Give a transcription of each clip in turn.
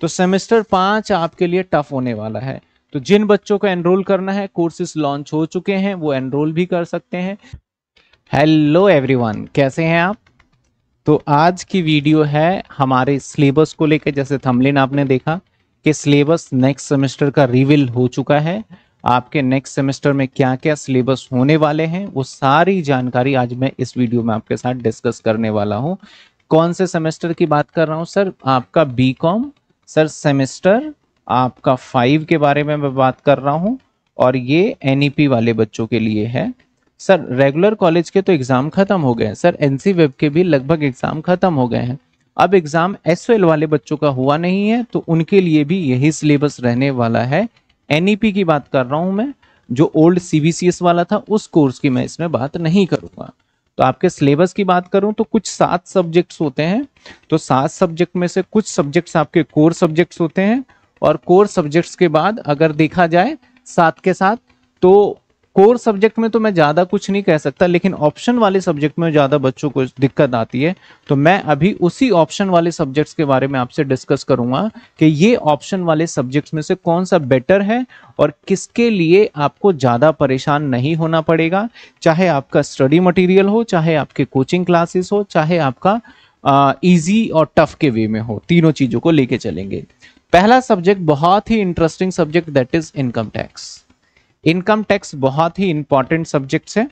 तो सेमेस्टर पांच आपके लिए टफ होने वाला है तो जिन बच्चों को एनरोल करना है कोर्सेस लॉन्च हो चुके हैं वो एनरोल भी कर सकते हैं हेलो एवरीवन कैसे हैं आप तो आज की वीडियो है हमारे सिलेबस को लेकर जैसे थमलिन आपने देखा कि सिलेबस नेक्स्ट सेमेस्टर का रिविल हो चुका है आपके नेक्स्ट सेमेस्टर में क्या क्या सिलेबस होने वाले हैं वो सारी जानकारी आज मैं इस वीडियो में आपके साथ डिस्कस करने वाला हूँ कौन से सेमेस्टर की बात कर रहा हूँ सर आपका बी कॉम सर सेमेस्टर आपका फाइव के बारे में मैं बात कर रहा हूँ और ये एन e वाले बच्चों के लिए है सर रेगुलर कॉलेज के तो एग्ज़ाम ख़त्म हो गए हैं सर एन वेब के भी लगभग एग्ज़ाम ख़त्म हो गए हैं अब एग्ज़ाम एस वाले बच्चों का हुआ नहीं है तो उनके लिए भी यही सिलेबस रहने वाला है एन e की बात कर रहा हूँ मैं जो ओल्ड सी वाला था उस कोर्स की मैं इसमें बात नहीं करूँगा तो आपके सिलेबस की बात करूं तो कुछ सात सब्जेक्ट्स होते हैं तो सात सब्जेक्ट में से कुछ सब्जेक्ट्स आपके कोर सब्जेक्ट्स होते हैं और कोर सब्जेक्ट्स के बाद अगर देखा जाए सात के साथ तो कोर सब्जेक्ट में तो मैं ज़्यादा कुछ नहीं कह सकता लेकिन ऑप्शन वाले सब्जेक्ट में ज़्यादा बच्चों को दिक्कत आती है तो मैं अभी उसी ऑप्शन वाले सब्जेक्ट्स के बारे में आपसे डिस्कस करूंगा कि ये ऑप्शन वाले सब्जेक्ट्स में से कौन सा बेटर है और किसके लिए आपको ज़्यादा परेशान नहीं होना पड़ेगा चाहे आपका स्टडी मटीरियल हो चाहे आपके कोचिंग क्लासेस हो चाहे आपका ईजी और टफ के वे में हो तीनों चीज़ों को लेके चलेंगे पहला सब्जेक्ट बहुत ही interesting subject that is income tax income tax बहुत ही इंपॉर्टेंट सब्जेक्ट है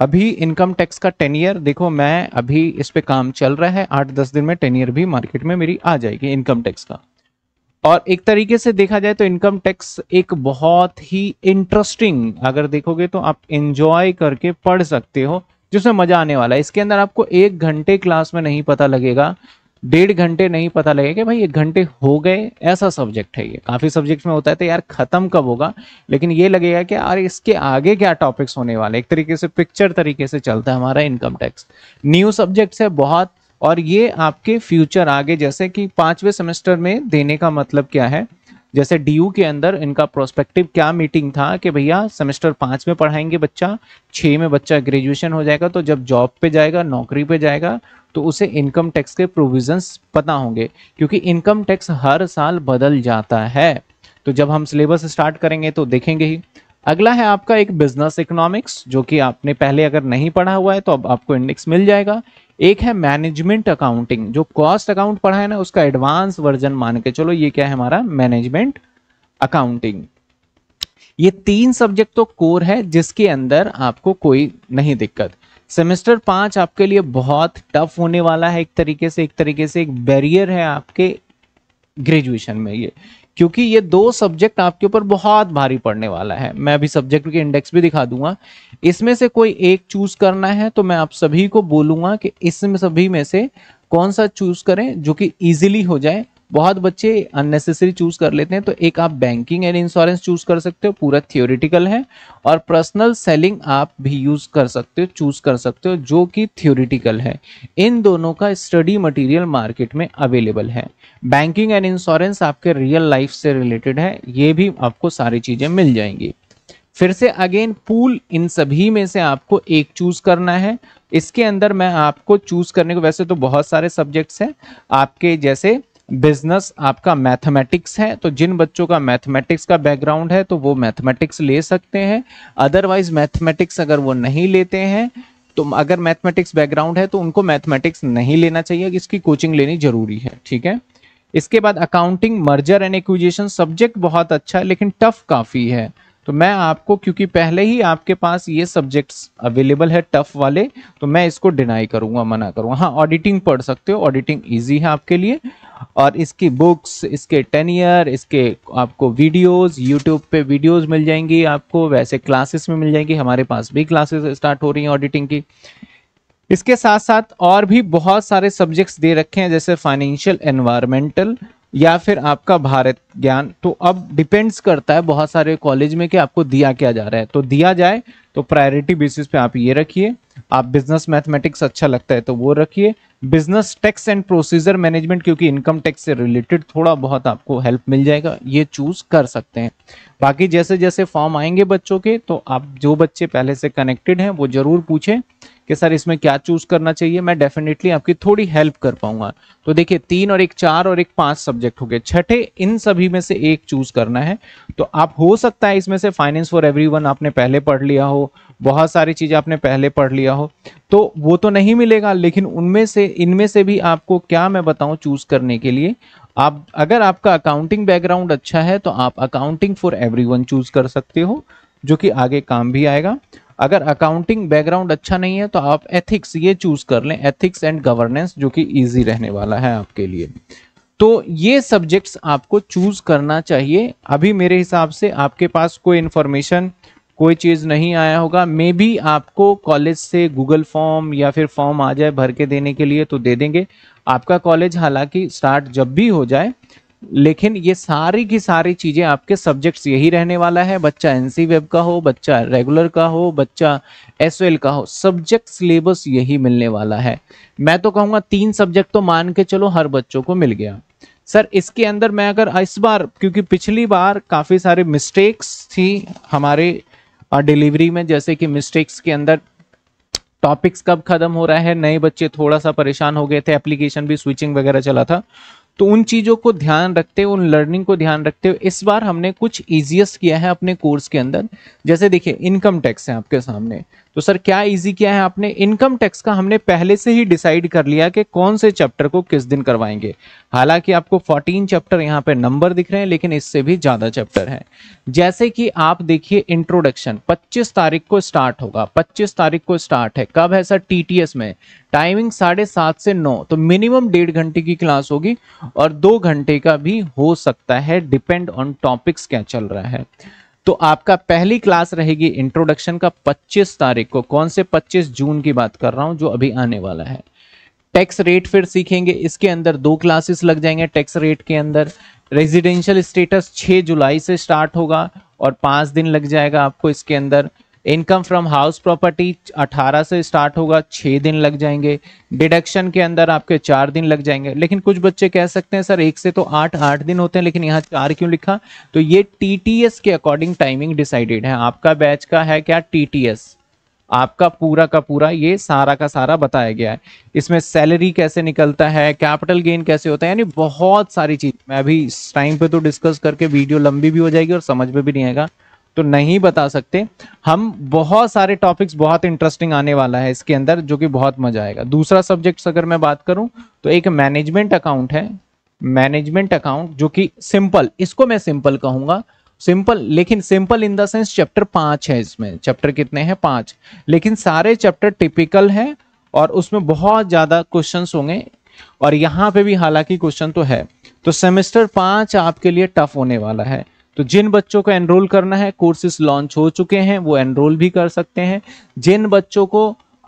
अभी इनकम टैक्स का टेन ईयर देखो मैं अभी इस पे काम चल रहा है आठ दस दिन में टेन ईयर भी मार्केट में मेरी आ जाएगी इनकम टैक्स का और एक तरीके से देखा जाए तो इनकम टैक्स एक बहुत ही इंटरेस्टिंग अगर देखोगे तो आप इंजॉय करके पढ़ सकते हो जिसमें मजा आने वाला है इसके अंदर आपको एक घंटे क्लास में नहीं पता लगेगा डेढ़ घंटे नहीं पता लगे कि भाई एक घंटे हो गए ऐसा सब्जेक्ट है ये काफ़ी सब्जेक्ट में होता है तो यार ख़त्म कब होगा लेकिन ये लगेगा कि यार इसके आगे क्या टॉपिक्स होने वाले एक तरीके से पिक्चर तरीके से चलता है हमारा इनकम टैक्स न्यू सब्जेक्ट्स है बहुत और ये आपके फ्यूचर आगे जैसे कि पांचवें सेमेस्टर में देने का मतलब क्या है जैसे डीयू के अंदर इनका प्रोस्पेक्टिव क्या मीटिंग था कि भैया सेमेस्टर पाँच में पढ़ाएंगे बच्चा छः में बच्चा ग्रेजुएशन हो जाएगा तो जब जॉब पे जाएगा नौकरी पे जाएगा तो उसे इनकम टैक्स के प्रोविजंस पता होंगे क्योंकि इनकम टैक्स हर साल बदल जाता है तो जब हम सिलेबस स्टार्ट करेंगे तो देखेंगे ही अगला है आपका एक बिजनेस इकोनॉमिक्स जो कि आपने पहले अगर नहीं पढ़ा हुआ है तो अब आपको इंडेक्स मिल जाएगा एक है मैनेजमेंट अकाउंटिंग जो कॉस्ट अकाउंट पढ़ा है ना उसका एडवांस वर्जन मान के चलो ये क्या है हमारा मैनेजमेंट अकाउंटिंग ये तीन सब्जेक्ट तो कोर है जिसके अंदर आपको कोई नहीं दिक्कत सेमेस्टर पांच आपके लिए बहुत टफ होने वाला है एक तरीके से एक तरीके से एक बैरियर है आपके ग्रेजुएशन में ये क्योंकि ये दो सब्जेक्ट आपके ऊपर बहुत भारी पड़ने वाला है मैं अभी सब्जेक्ट के इंडेक्स भी दिखा दूंगा इसमें से कोई एक चूज करना है तो मैं आप सभी को बोलूंगा कि इसमें सभी में से कौन सा चूज करें जो कि इजीली हो जाए बहुत बच्चे अननेसेसरी चूज कर लेते हैं तो एक आप बैंकिंग एंड इंश्योरेंस चूज कर सकते हो पूरा थियोरिटिकल है और पर्सनल सेलिंग आप भी यूज कर सकते हो चूज कर सकते हो जो कि थियोरिटिकल है इन दोनों का स्टडी मटेरियल मार्केट में अवेलेबल है बैंकिंग एंड इंश्योरेंस आपके रियल लाइफ से रिलेटेड है ये भी आपको सारी चीजें मिल जाएंगी फिर से अगेन पूल इन सभी में से आपको एक चूज करना है इसके अंदर मैं आपको चूज करने को वैसे तो बहुत सारे सब्जेक्ट्स हैं आपके जैसे बिजनेस आपका मैथमेटिक्स है तो जिन बच्चों का मैथमेटिक्स का बैकग्राउंड है तो वो मैथमेटिक्स ले सकते हैं अदरवाइज मैथमेटिक्स अगर वो नहीं लेते हैं तो अगर मैथमेटिक्स बैकग्राउंड है तो उनको मैथमेटिक्स नहीं लेना चाहिए इसकी कोचिंग लेनी जरूरी है ठीक है इसके बाद accounting merger and acquisition subject बहुत अच्छा है लेकिन टफ काफ़ी है तो मैं आपको क्योंकि पहले ही आपके पास ये सब्जेक्ट्स अवेलेबल है टफ वाले तो मैं इसको डिनाई करूंगा मना करूंगा हाँ ऑडिटिंग पढ़ सकते हो ऑडिटिंग इजी है आपके लिए और इसकी बुक्स इसके टेन ईयर इसके आपको वीडियोस यूट्यूब पे वीडियोस मिल जाएंगी आपको वैसे क्लासेस में मिल जाएंगी हमारे पास भी क्लासेस स्टार्ट हो रही हैं ऑडिटिंग की इसके साथ साथ और भी बहुत सारे सब्जेक्ट्स दे रखे हैं जैसे फाइनेंशियल एनवायरमेंटल या फिर आपका भारत ज्ञान तो अब डिपेंड्स करता है बहुत सारे कॉलेज में कि आपको दिया क्या जा रहा है तो दिया जाए तो प्रायोरिटी बेसिस पे आप ये रखिए आप बिजनेस मैथमेटिक्स अच्छा लगता है तो वो रखिए business tax and procedure management क्योंकि इनकम टैक्स से रिलेटेड थोड़ा बहुत आपको हेल्प मिल जाएगा ये चूज कर सकते हैं बाकी जैसे जैसे फॉर्म आएंगे बच्चों के तो आप जो बच्चे पहले से कनेक्टेड हैं वो जरूर पूछें कि सर इसमें क्या चूज करना चाहिए मैं डेफिनेटली आपकी थोड़ी हेल्प कर पाऊंगा तो देखिए तीन और एक चार और एक पांच सब्जेक्ट हो गए छठे इन सभी में से एक चूज करना है तो आप हो सकता है इसमें से फाइनेंस फॉर एवरी आपने पहले पढ़ लिया हो बहुत सारी चीज़ें आपने पहले पढ़ लिया हो तो वो तो नहीं मिलेगा लेकिन उनमें से इनमें से भी आपको क्या मैं बताऊं चूज करने के लिए आप अगर आपका अकाउंटिंग बैकग्राउंड अच्छा है तो आप अकाउंटिंग फॉर एवरीवन चूज कर सकते हो जो कि आगे काम भी आएगा अगर अकाउंटिंग बैकग्राउंड अच्छा नहीं है तो आप एथिक्स ये चूज कर लें एथिक्स एंड गवर्नेंस जो कि ईजी रहने वाला है आपके लिए तो ये सब्जेक्ट्स आपको चूज करना चाहिए अभी मेरे हिसाब से आपके पास कोई इन्फॉर्मेशन कोई चीज़ नहीं आया होगा मे बी आपको कॉलेज से गूगल फॉर्म या फिर फॉर्म आ जाए भर के देने के लिए तो दे देंगे आपका कॉलेज हालांकि स्टार्ट जब भी हो जाए लेकिन ये सारी की सारी चीज़ें आपके सब्जेक्ट्स यही रहने वाला है बच्चा एन वेब का हो बच्चा रेगुलर का हो बच्चा एस का हो सब्जेक्ट सिलेबस यही मिलने वाला है मैं तो कहूंगा तीन सब्जेक्ट तो मान के चलो हर बच्चों को मिल गया सर इसके अंदर मैं अगर इस बार क्योंकि पिछली बार काफ़ी सारे मिस्टेक्स थी हमारे डिलीवरी में जैसे कि मिस्टेक्स के अंदर टॉपिक्स कब ख़त्म हो रहा है नए बच्चे थोड़ा सा परेशान हो गए थे एप्लीकेशन भी स्विचिंग वगैरह चला था तो उन चीज़ों को ध्यान रखते हुए उन लर्निंग को ध्यान रखते हुए इस बार हमने कुछ ईजिएस्ट किया है अपने कोर्स के अंदर जैसे देखिए इनकम टैक्स है आपके सामने तो सर क्या इजी किया है आपने इनकम टैक्स का हमने पहले से ही डिसाइड कर लिया कि कौन से चैप्टर को किस दिन करवाएंगे हालांकि आपको 14 चैप्टर यहां पे नंबर दिख रहे हैं लेकिन इससे भी ज़्यादा चैप्टर हैं जैसे कि आप देखिए इंट्रोडक्शन 25 तारीख को स्टार्ट होगा 25 तारीख को स्टार्ट है कब है सर टी में टाइमिंग साढ़े सात से नौ तो मिनिमम डेढ़ घंटे की क्लास होगी और दो घंटे का भी हो सकता है डिपेंड ऑन टॉपिक्स क्या चल रहा है तो आपका पहली क्लास रहेगी इंट्रोडक्शन का 25 तारीख को कौन से 25 जून की बात कर रहा हूं जो अभी आने वाला है टैक्स रेट फिर सीखेंगे इसके अंदर दो क्लासेस लग जाएंगे टैक्स रेट के अंदर रेजिडेंशियल स्टेटस 6 जुलाई से स्टार्ट होगा और पांच दिन लग जाएगा आपको इसके अंदर इनकम फ्रॉम हाउस प्रॉपर्टी 18 से स्टार्ट होगा 6 दिन लग जाएंगे डिडक्शन के अंदर आपके चार दिन लग जाएंगे लेकिन कुछ बच्चे कह सकते हैं सर एक से तो आठ आठ दिन होते हैं लेकिन यहाँ चार क्यों लिखा तो ये टी के अकॉर्डिंग टाइमिंग डिसाइडेड है आपका बैच का है क्या टी आपका पूरा का पूरा ये सारा का सारा बताया गया है इसमें सैलरी कैसे निकलता है कैपिटल गेन कैसे होता है यानी बहुत सारी चीज़ मैं अभी इस टाइम पे तो डिस्कस करके वीडियो लंबी भी हो जाएगी और समझ में भी नहीं आएगा तो नहीं बता सकते हम बहुत सारे टॉपिक्स बहुत इंटरेस्टिंग आने वाला है इसके अंदर जो कि बहुत मजा आएगा दूसरा सब्जेक्ट अगर मैं बात करूं तो एक मैनेजमेंट अकाउंट है मैनेजमेंट अकाउंट जो कि सिंपल इसको मैं सिंपल कहूंगा सिंपल लेकिन simple in the sense chapter पांच है इसमें चैप्टर कितने हैं पांच लेकिन सारे चैप्टर टिपिकल हैं और उसमें बहुत ज़्यादा क्वेश्चंस होंगे और यहाँ पे भी हालांकि क्वेश्चन तो है तो सेमेस्टर पांच आपके लिए टफ होने वाला है तो जिन बच्चों को एनरोल करना है कोर्सेस लॉन्च हो चुके हैं वो एनरोल भी कर सकते हैं जिन बच्चों को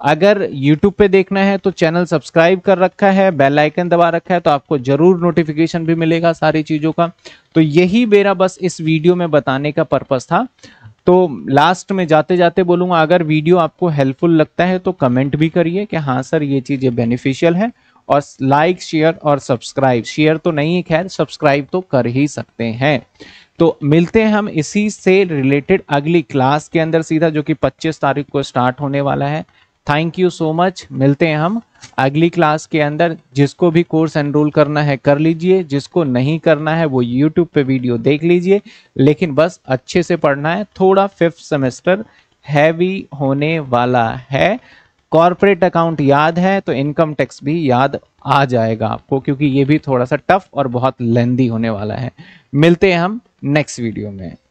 अगर YouTube पे देखना है तो चैनल सब्सक्राइब कर रखा है बेल आइकन दबा रखा है तो आपको जरूर नोटिफिकेशन भी मिलेगा सारी चीज़ों का तो यही मेरा बस इस वीडियो में बताने का पर्पज था तो लास्ट में जाते जाते बोलूंगा अगर वीडियो आपको हेल्पफुल लगता है तो कमेंट भी करिए कि हाँ सर ये चीज़ें बेनिफिशियल है और लाइक शेयर और सब्सक्राइब शेयर तो नहीं है खैर सब्सक्राइब तो कर ही सकते हैं तो मिलते हैं हम इसी से रिलेटेड अगली क्लास के अंदर सीधा जो कि 25 तारीख को स्टार्ट होने वाला है थैंक यू सो मच मिलते हैं हम अगली क्लास के अंदर जिसको भी कोर्स एनरोल करना है कर लीजिए जिसको नहीं करना है वो यूट्यूब पे वीडियो देख लीजिए लेकिन बस अच्छे से पढ़ना है थोड़ा फिफ्थ सेमेस्टर हैवी होने वाला है कॉरपोरेट अकाउंट याद है तो इनकम टैक्स भी याद आ जाएगा आपको क्योंकि ये भी थोड़ा सा टफ और बहुत लेंदी होने वाला है मिलते हैं हम नेक्स्ट वीडियो में